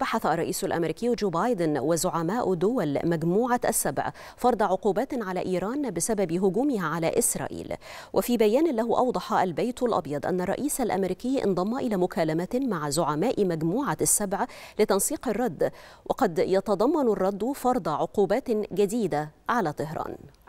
بحث الرئيس الأمريكي جو بايدن وزعماء دول مجموعة السبع فرض عقوبات على إيران بسبب هجومها على إسرائيل وفي بيان له أوضح البيت الأبيض أن الرئيس الأمريكي انضم إلى مكالمة مع زعماء مجموعة السبع لتنسيق الرد وقد يتضمن الرد فرض عقوبات جديدة على طهران